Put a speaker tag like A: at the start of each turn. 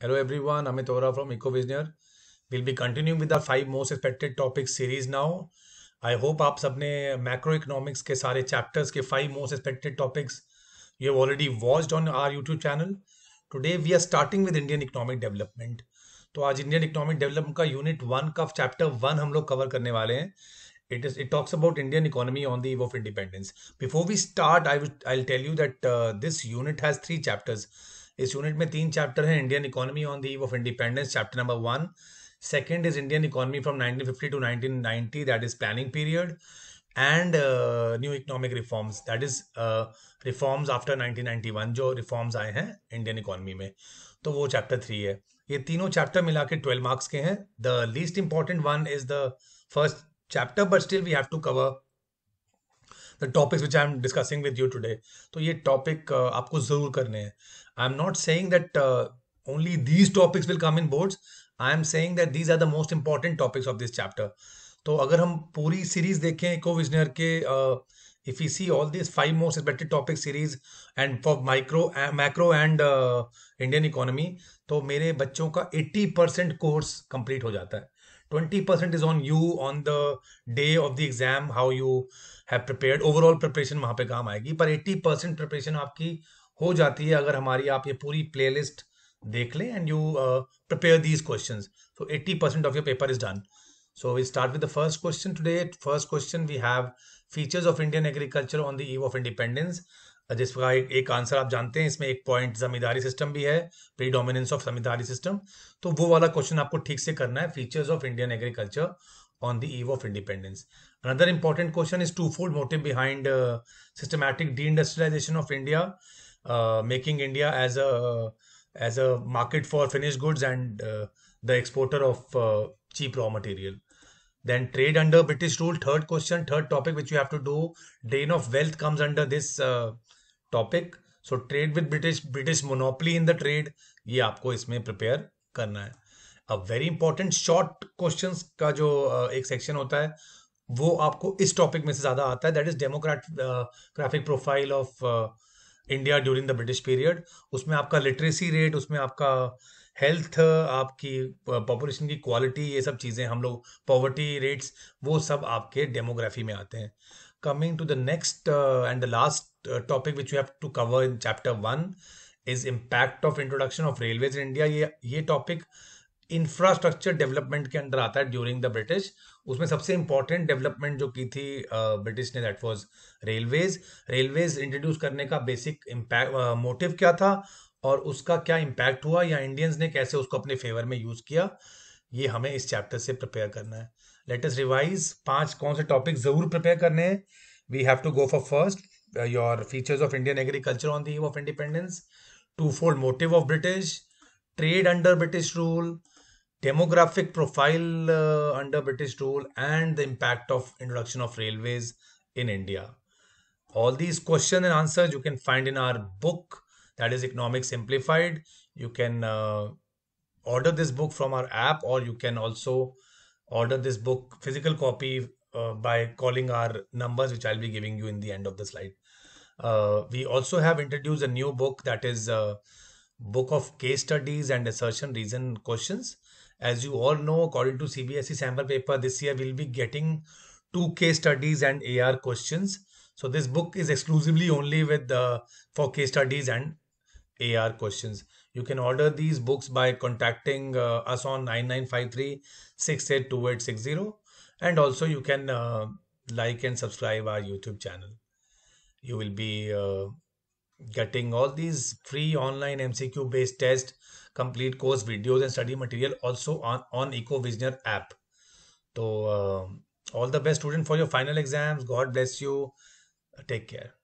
A: Hello everyone, Amit Ora from EcoVisioneer. We'll be continuing with our five most expected topics series now. I hope आप सबने macro economics के सारे chapters के five most expected topics you have already watched on our YouTube channel today we are starting with Indian economic development तो आज Indian economic development का unit one का chapter one हम लोग कवर करने वाले हैं it is it talks about indian economy on the eve of independence before we start i will i'll tell you that uh, this unit has three chapters इस unit में तीन chapter हैं Indian economy on the of independence chapter number one second is Indian economy from 1950 to 1990 that is planning period and new economic reforms that is reforms after 1991 जो reforms आए हैं Indian economy में तो वो chapter three है ये तीनों chapter मिला के ट्वेल्व मार्क्स के हैं the least important one is the first chapter but still we have to cover the topics which I am discussing with you today तो ये टॉपिक uh, आपको जरूर करने हैं I am not saying that only these topics will come in boards I am saying that these are the most important topics of this chapter तो अगर हम पूरी सीरीज देखें इको विजनर के if you see all this five most expected topic series and for micro macro and Indian economy तो मेरे बच्चों का 80 परसेंट कोर्स कंप्लीट हो जाता है twenty percent is on you on the day of the exam how you have prepare overall preparation वहां पर काम आएगी पर एट्टी परसेंट प्रिपरेशन आपकी हो जाती है अगर हमारी आप ये पूरी प्ले लिस्ट देख लें and you prepare these question so eighty percent of your paper is done so we start with the first question today first question we have features of Indian agriculture on the eve of independence जिसका एक एक answer आप जानते हैं इसमें एक point जमींदारी system भी है प्रीडोमिनेंस ऑफ जमींदारी सिस्टम तो वो वाला क्वेश्चन आपको ठीक से करना है features of Indian agriculture on the eve of independence another important question is twofold motive behind systematic deindustrialisation of India making India as a as a market for finish goods and the exporter of cheap raw material then trade under british rule third question third topic which you have to do drain of wealth comes under this uh, topic so trade with British British monopoly in the trade ये आपको इसमें prepare करना है अब very important short question का जो एक section होता है वो आपको इस टॉपिक में से ज्यादा आता है that is demographic profile of India during the British period उसमें आपका लिटरेसी रेट उसमें आपका हेल्थ आपकी पॉपुलेशन की क्वालिटी ये सब चीज़ें हम लोग पॉवर्टी रेट्स वो सब आपके डेमोग्राफी में आते हैं coming to the next and the last topic which you have to cover in chapter one is impact of introduction of railways in India ये ये टॉपिक इंफ्रास्ट्रक्चर डेवलपमेंट के अंदर आता है ड्यूरिंग द ब्रिटिश उसमें सबसे इंपॉर्टेंट डेवलपमेंट जो की थी ब्रिटिश uh, ने that was railways railways introduce करने का बेसिक इम्पैक्ट मोटिव क्या था और उसका क्या इम्पैक्ट हुआ या इंडियंस ने कैसे उसको अपने फेवर में यूज किया ये हमें इस चैप्टर से प्रिपेयर करना है लेटेस्ट रिवाइज पांच कौन से टॉपिक जरूर प्रिपेयर करने हैं we have to go for first your features of Indian agriculture on the eve of independence twofold motive of British trade under British rule demographic profile under British rule and the impact of introduction of railways in India all these question and answer you can find in our book that is economics simplified you can uh, order this book from our app or you can also order this book physical copy uh, by calling our numbers which i'll be giving you in the end of the slide uh, we also have introduced a new book that is a uh, book of case studies and assertion reason questions as you all know according to cbse sample paper this year we'll be getting two case studies and ar questions so this book is exclusively only with uh, for case studies and AR questions. You can order these books by contacting uh, us on 9953 682860. And also, you can uh, like and subscribe our YouTube channel. You will be uh, getting all these free online MCQ based test, complete course videos, and study material also on, on EcoVisioner app. So, um, all the best, student, for your final exams. God bless you. Take care.